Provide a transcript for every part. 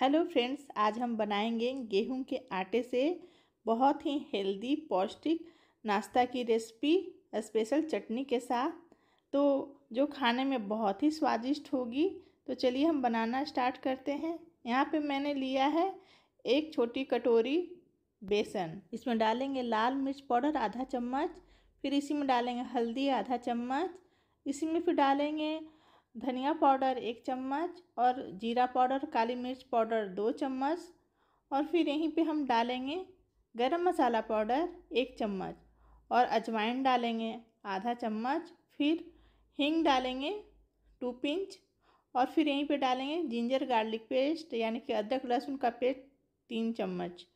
hello friends आज हम बनाएंगे गेहूं के आटे से बहुत ही हेल्दी पौष्टिक नाश्ता की रेसिपी स्पेशल चटनी के साथ तो जो खाने में बहुत ही स्वादिष्ट होगी तो चलिए हम बनाना स्टार्ट करते हैं यहाँ पे मैंने लिया है एक छोटी कटोरी बेसन इसमें डालेंगे लाल मिर्च पाउडर आधा चम्मच फिर इसी में डालेंगे हल्दी आधा चम्मच इसी में फिर डालेंगे धनिया पाउडर एक चम्मच और जीरा पाउडर काली मिर्च पाउडर दो चम्मच और फिर यहीं पे हम डालेंगे गरम मसाला पाउडर एक चम्मच और अजवाइन डालेंगे आधा चम्मच फिर हींग डालेंगे टू पिंच और फिर यहीं पे डालेंगे जिंजर गार्लिक पेस्ट यानी कि अदरक लहसुन का पेस्ट तीन चम्मच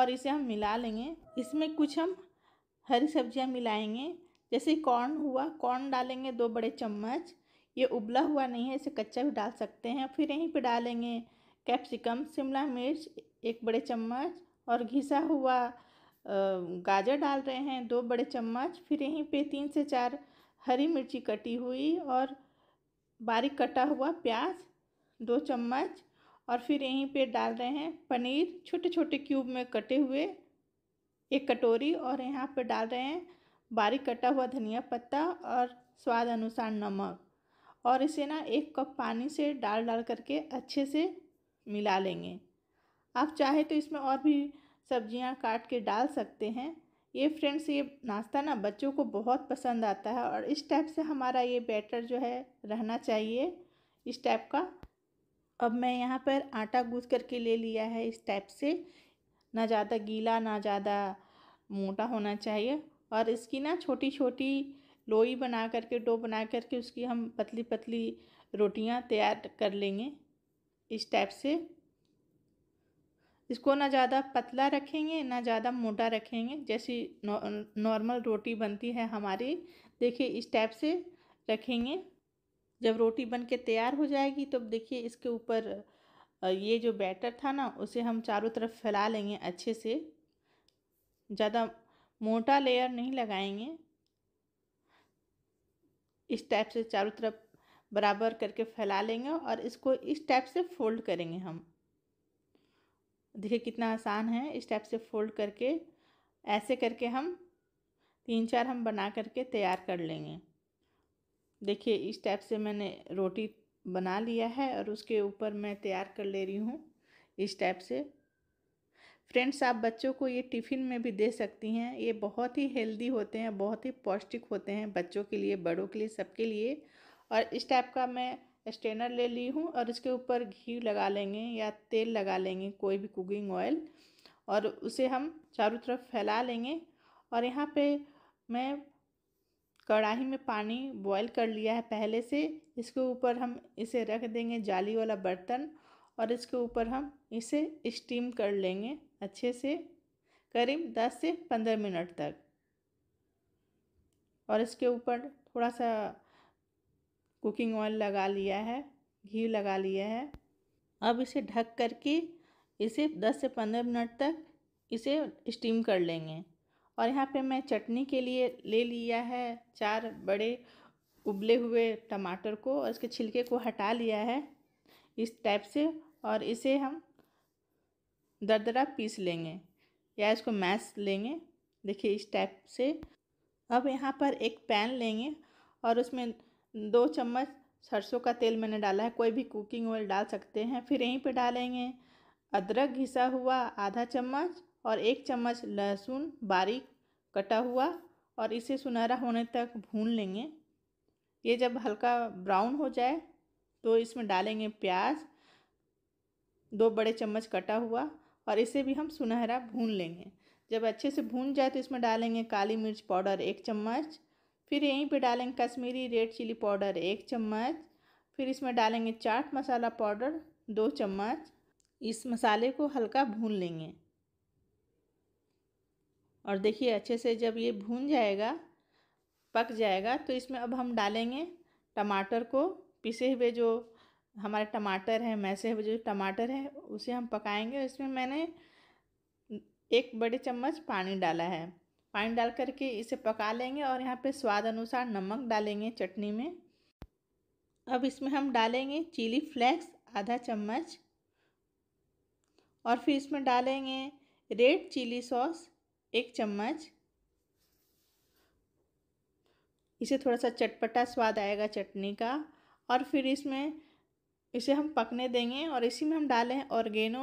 और इसे हम मिला लेंगे इसमें कुछ हम हरी सब्जियां मिलाएंगे जैसे कॉर्न हुआ कॉर्न डालेंगे दो बड़े चम्मच ये उबला हुआ नहीं है इसे कच्चा भी डाल सकते हैं फिर यहीं पे डालेंगे कैप्सिकम शिमला मिर्च एक बड़े चम्मच और घिसा हुआ गाजर डाल रहे हैं दो बड़े चम्मच फिर यहीं पे तीन से चार हरी मिर्ची कटी हुई और बारीक कटा हुआ प्याज दो चम्मच और फिर यहीं पे डाल रहे हैं पनीर छोटे छोटे क्यूब में कटे हुए एक कटोरी और यहाँ पे डाल रहे हैं बारीक कटा हुआ धनिया पत्ता और स्वाद अनुसार नमक और इसे ना एक कप पानी से डाल डाल करके अच्छे से मिला लेंगे आप चाहे तो इसमें और भी सब्जियां काट के डाल सकते हैं ये फ्रेंड्स ये नाश्ता ना बच्चों को बहुत पसंद आता है और इस टाइप से हमारा ये बैटर जो है रहना चाहिए इस टाइप का अब मैं यहाँ पर आटा गूँध करके ले लिया है इस टाइप से ना ज़्यादा गीला ना ज़्यादा मोटा होना चाहिए और इसकी ना छोटी छोटी लोई बना करके डो बना करके उसकी हम पतली पतली रोटियां तैयार कर लेंगे इस टाइप से इसको ना ज़्यादा पतला रखेंगे ना ज़्यादा मोटा रखेंगे जैसी नॉर्मल रोटी बनती है हमारी देखिए इस टाइप से रखेंगे जब रोटी बन के तैयार हो जाएगी तो देखिए इसके ऊपर ये जो बैटर था ना उसे हम चारों तरफ फैला लेंगे अच्छे से ज़्यादा मोटा लेयर नहीं लगाएंगे इस टाइप से चारों तरफ बराबर करके फैला लेंगे और इसको इस टाइप से फोल्ड करेंगे हम देखिए कितना आसान है इस टाइप से फोल्ड करके ऐसे करके हम तीन चार हम बना करके तैयार कर लेंगे देखिए इस टाइप से मैंने रोटी बना लिया है और उसके ऊपर मैं तैयार कर ले रही हूँ इस टाइप से फ्रेंड्स आप बच्चों को ये टिफ़िन में भी दे सकती हैं ये बहुत ही हेल्दी होते हैं बहुत ही पौष्टिक होते हैं बच्चों के लिए बड़ों के लिए सबके लिए और इस टाइप का मैं स्ट्रेनर ले ली हूँ और इसके ऊपर घी लगा लेंगे या तेल लगा लेंगे कोई भी कुकिंग ऑयल और उसे हम चारों तरफ फैला लेंगे और यहाँ पे मैं कढ़ाई में पानी बॉईल कर लिया है पहले से इसके ऊपर हम इसे रख देंगे जाली वाला बर्तन और इसके ऊपर हम इसे स्टीम कर लेंगे अच्छे से करीब दस से पंद्रह मिनट तक और इसके ऊपर थोड़ा सा कुकिंग ऑयल लगा लिया है घी लगा लिया है अब इसे ढक करके इसे 10 से 15 मिनट तक इसे स्टीम कर लेंगे और यहाँ पे मैं चटनी के लिए ले लिया है चार बड़े उबले हुए टमाटर को और इसके छिलके को हटा लिया है इस टाइप से और इसे हम दरदरा पीस लेंगे या इसको मैश लेंगे देखिए इस टाइप से अब यहाँ पर एक पैन लेंगे और उसमें दो चम्मच सरसों का तेल मैंने डाला है कोई भी कुकिंग ऑयल डाल सकते हैं फिर यहीं पे डालेंगे अदरक घिसा हुआ आधा चम्मच और एक चम्मच लहसुन बारीक कटा हुआ और इसे सुनहरा होने तक भून लेंगे ये जब हल्का ब्राउन हो जाए तो इसमें डालेंगे प्याज दो बड़े चम्मच कटा हुआ और इसे भी हम सुनहरा भून लेंगे जब अच्छे से भून जाए तो इसमें डालेंगे काली मिर्च पाउडर एक चम्मच फिर यहीं पे डालेंगे कश्मीरी रेड चिली पाउडर एक चम्मच फिर इसमें डालेंगे चाट मसाला पाउडर दो चम्मच इस मसाले को हल्का भून लेंगे और देखिए अच्छे से जब ये भून जाएगा पक जाएगा तो इसमें अब हम डालेंगे टमाटर को पिसे हुए जो हमारे टमाटर हैं मैसे हुए जो टमाटर है उसे हम पकाएंगे इसमें मैंने एक बड़े चम्मच पानी डाला है पानी डाल करके इसे पका लेंगे और यहाँ पे स्वाद अनुसार नमक डालेंगे चटनी में अब इसमें हम डालेंगे चिली फ्लेक्स आधा चम्मच और फिर इसमें डालेंगे रेड चिली सॉस एक चम्मच इसे थोड़ा सा चटपटा स्वाद आएगा चटनी का और फिर इसमें इसे हम पकने देंगे और इसी में हम डालें ऑर्गेनो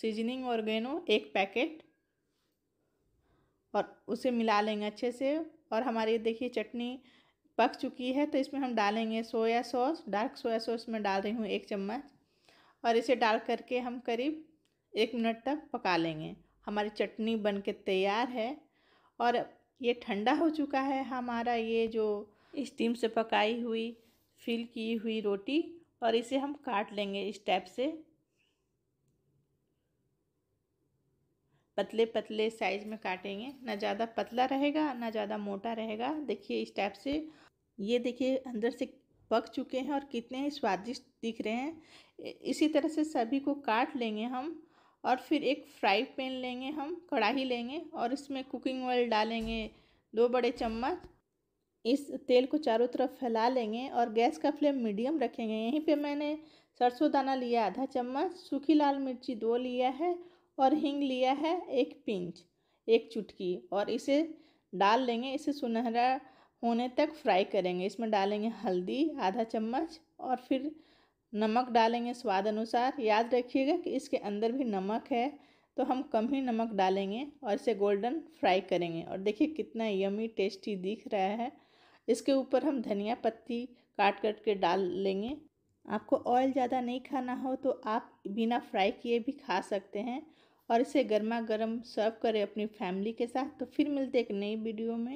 सीजनिंग ऑर्गेनो एक पैकेट और उसे मिला लेंगे अच्छे से और हमारी देखिए चटनी पक चुकी है तो इसमें हम डालेंगे soya sauce dark soya sauce में डाल रही हूँ एक चम्मच और इसे डाल करके हम करीब एक मिनट तक पका लेंगे हमारी चटनी बन के तैयार है और ये ठंडा हो चुका है हमारा ये जो स्टीम से पकाई हुई फिल की हुई रोटी और इसे हम काट लेंगे इस टाइप से पतले पतले साइज में काटेंगे ना ज़्यादा पतला रहेगा ना ज़्यादा मोटा रहेगा देखिए इस टाइप से ये देखिए अंदर से पक चुके हैं और कितने स्वादिष्ट दिख रहे हैं इसी तरह से सभी को काट लेंगे हम और फिर एक फ्राई पैन लेंगे हम कढ़ाई लेंगे और इसमें कुकिंग ऑयल डालेंगे दो बड़े चम्मच इस तेल को चारों तरफ फैला लेंगे और गैस का फ्लेम मीडियम रखेंगे यहीं पे मैंने सरसों दाना लिया आधा चम्मच सूखी लाल मिर्ची दो लिया है और हींग लिया है एक पिंच एक चुटकी और इसे डाल लेंगे इसे सुनहरा होने तक फ्राई करेंगे इसमें डालेंगे हल्दी आधा चम्मच और फिर नमक डालेंगे स्वाद अनुसार याद रखिएगा कि इसके अंदर भी नमक है तो हम कम ही नमक डालेंगे और इसे गोल्डन फ्राई करेंगे और देखिए कितना यमी टेस्टी दिख रहा है इसके ऊपर हम धनिया पत्ती काट काट के डाल लेंगे आपको ऑयल ज़्यादा नहीं खाना हो तो आप बिना फ्राई किए भी खा सकते हैं और इसे गर्मा गर्म सर्व करें अपनी फैमिली के साथ तो फिर मिलते एक नई वीडियो में